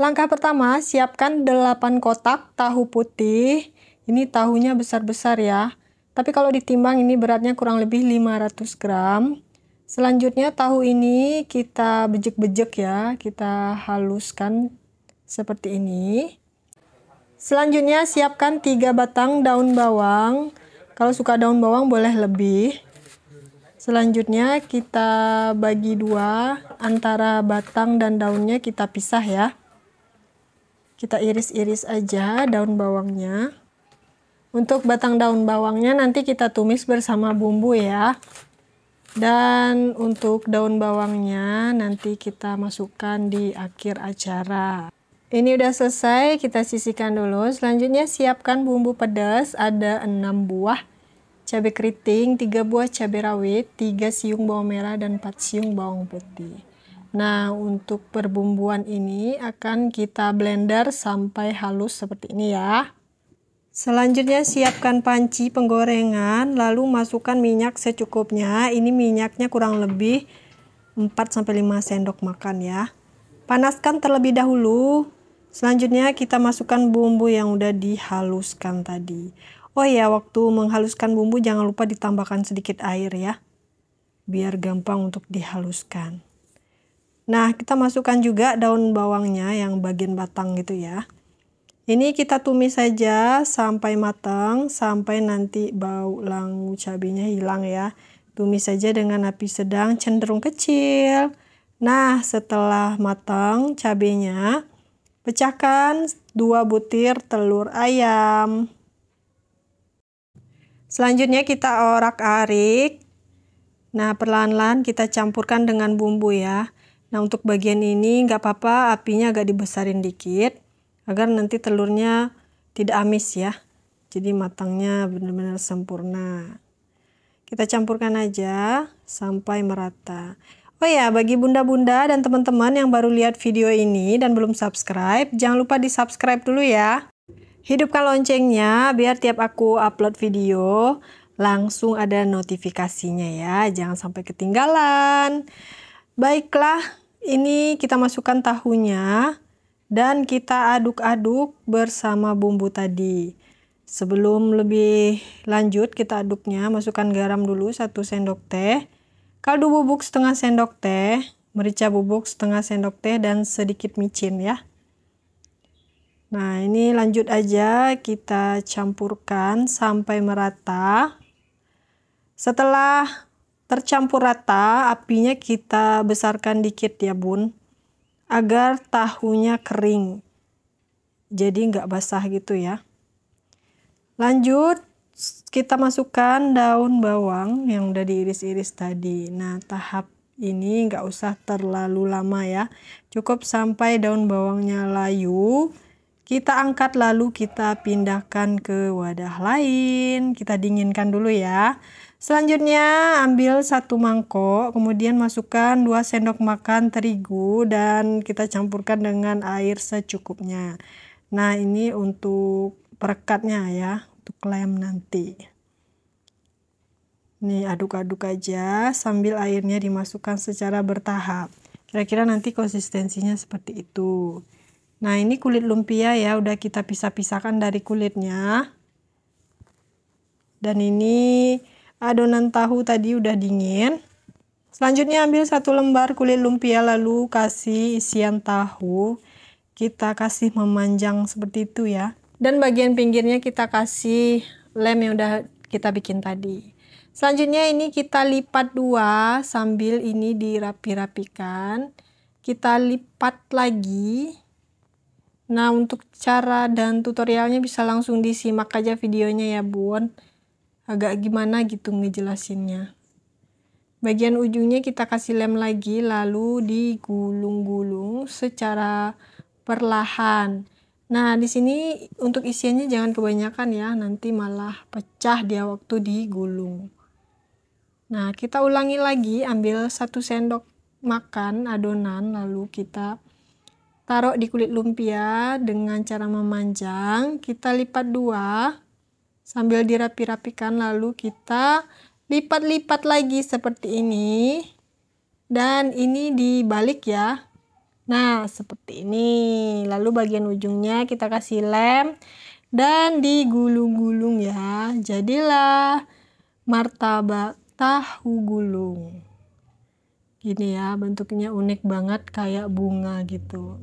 Langkah pertama, siapkan 8 kotak tahu putih. Ini tahunya besar-besar ya. Tapi kalau ditimbang ini beratnya kurang lebih 500 gram. Selanjutnya tahu ini kita bejek-bejek ya. Kita haluskan seperti ini. Selanjutnya siapkan 3 batang daun bawang. Kalau suka daun bawang boleh lebih. Selanjutnya kita bagi dua antara batang dan daunnya kita pisah ya kita iris-iris aja daun bawangnya. Untuk batang daun bawangnya nanti kita tumis bersama bumbu ya. Dan untuk daun bawangnya nanti kita masukkan di akhir acara. Ini udah selesai, kita sisihkan dulu. Selanjutnya siapkan bumbu pedas, ada 6 buah cabai keriting, 3 buah cabai rawit, 3 siung bawang merah, dan 4 siung bawang putih. Nah, untuk perbumbuan ini akan kita blender sampai halus seperti ini ya. Selanjutnya siapkan panci penggorengan, lalu masukkan minyak secukupnya. Ini minyaknya kurang lebih 4-5 sendok makan ya. Panaskan terlebih dahulu. Selanjutnya kita masukkan bumbu yang udah dihaluskan tadi. Oh ya, waktu menghaluskan bumbu jangan lupa ditambahkan sedikit air ya. Biar gampang untuk dihaluskan. Nah, kita masukkan juga daun bawangnya yang bagian batang gitu ya. Ini kita tumis saja sampai matang, sampai nanti bau langu cabenya hilang ya. Tumis saja dengan api sedang, cenderung kecil. Nah, setelah matang cabenya, pecahkan dua butir telur ayam. Selanjutnya kita orak-arik. Nah, perlahan-lahan kita campurkan dengan bumbu ya. Nah untuk bagian ini nggak apa-apa apinya agak dibesarin dikit agar nanti telurnya tidak amis ya. Jadi matangnya benar-benar sempurna. Kita campurkan aja sampai merata. Oh ya, bagi bunda-bunda dan teman-teman yang baru lihat video ini dan belum subscribe, jangan lupa di subscribe dulu ya. Hidupkan loncengnya biar tiap aku upload video langsung ada notifikasinya ya. Jangan sampai ketinggalan. Baiklah, ini kita masukkan tahunya dan kita aduk-aduk bersama bumbu tadi. Sebelum lebih lanjut kita aduknya, masukkan garam dulu 1 sendok teh, kaldu bubuk setengah sendok teh, merica bubuk setengah sendok teh dan sedikit micin ya. Nah, ini lanjut aja kita campurkan sampai merata. Setelah Tercampur rata, apinya kita besarkan dikit ya bun, agar tahunya kering. Jadi nggak basah gitu ya. Lanjut, kita masukkan daun bawang yang udah diiris-iris tadi. Nah, tahap ini nggak usah terlalu lama ya. Cukup sampai daun bawangnya layu. Kita angkat lalu kita pindahkan ke wadah lain. Kita dinginkan dulu ya. Selanjutnya ambil satu mangkok, kemudian masukkan 2 sendok makan terigu dan kita campurkan dengan air secukupnya. Nah, ini untuk perekatnya ya, untuk lem nanti. ini aduk-aduk aja sambil airnya dimasukkan secara bertahap. Kira-kira nanti konsistensinya seperti itu. Nah, ini kulit lumpia ya, udah kita pisah-pisahkan dari kulitnya. Dan ini adonan tahu tadi udah dingin. Selanjutnya ambil satu lembar kulit lumpia lalu kasih isian tahu. Kita kasih memanjang seperti itu ya. Dan bagian pinggirnya kita kasih lem yang udah kita bikin tadi. Selanjutnya ini kita lipat dua sambil ini dirapi-rapikan. Kita lipat lagi. Nah untuk cara dan tutorialnya bisa langsung disimak aja videonya ya bun agak gimana gitu ngejelasinnya. Bagian ujungnya kita kasih lem lagi lalu digulung-gulung secara perlahan. Nah, di sini untuk isiannya jangan kebanyakan ya, nanti malah pecah dia waktu digulung. Nah, kita ulangi lagi, ambil satu sendok makan adonan lalu kita taruh di kulit lumpia dengan cara memanjang, kita lipat dua Sambil dirapi-rapikan lalu kita lipat-lipat lagi seperti ini. Dan ini dibalik ya. Nah, seperti ini. Lalu bagian ujungnya kita kasih lem dan digulung-gulung ya. Jadilah martabak tahu gulung. Gini ya, bentuknya unik banget kayak bunga gitu.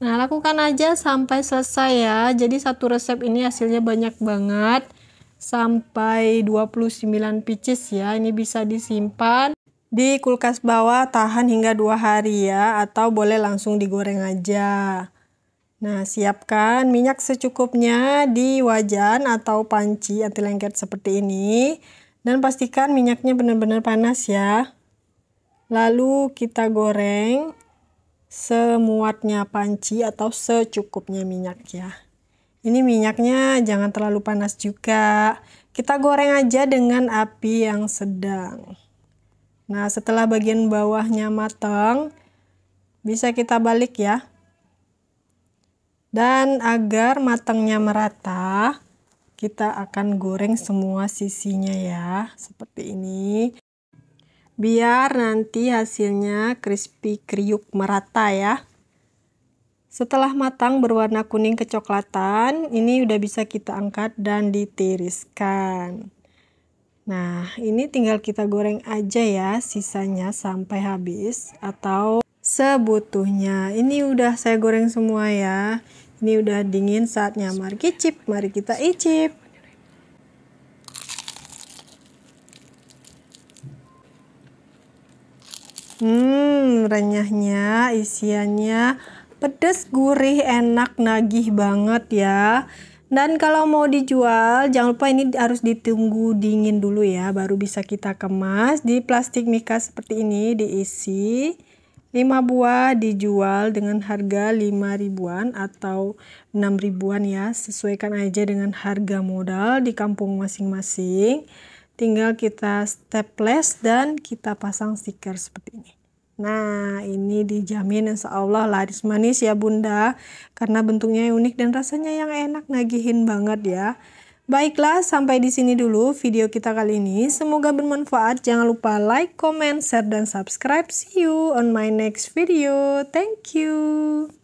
Nah, lakukan aja sampai selesai ya. Jadi satu resep ini hasilnya banyak banget. Sampai 29 pieces ya. Ini bisa disimpan di kulkas bawah tahan hingga dua hari ya. Atau boleh langsung digoreng aja. Nah, siapkan minyak secukupnya di wajan atau panci anti lengket seperti ini. Dan pastikan minyaknya benar-benar panas ya. Lalu kita goreng semuatnya panci atau secukupnya minyak ya. Ini minyaknya jangan terlalu panas juga. Kita goreng aja dengan api yang sedang. Nah, setelah bagian bawahnya matang, bisa kita balik ya. Dan agar matangnya merata, kita akan goreng semua sisinya ya, seperti ini biar nanti hasilnya crispy kriuk merata ya. Setelah matang berwarna kuning kecoklatan, ini udah bisa kita angkat dan ditiriskan. Nah, ini tinggal kita goreng aja ya sisanya sampai habis atau sebutuhnya. Ini udah saya goreng semua ya. Ini udah dingin saatnya. Mari kicip, mari kita icip. Hmm, renyahnya, isiannya pedas, gurih, enak, nagih banget ya. Dan kalau mau dijual, jangan lupa ini harus ditunggu dingin dulu ya, baru bisa kita kemas di plastik mika seperti ini diisi. 5 buah dijual dengan harga 5 ribuan atau 6 ribuan ya, sesuaikan aja dengan harga modal di kampung masing-masing tinggal kita stepless dan kita pasang stiker seperti ini. Nah, ini dijamin insya Allah laris manis ya bunda, karena bentuknya unik dan rasanya yang enak nagihin banget ya. Baiklah, sampai di sini dulu video kita kali ini. Semoga bermanfaat. Jangan lupa like, comment, share, dan subscribe. See you on my next video. Thank you.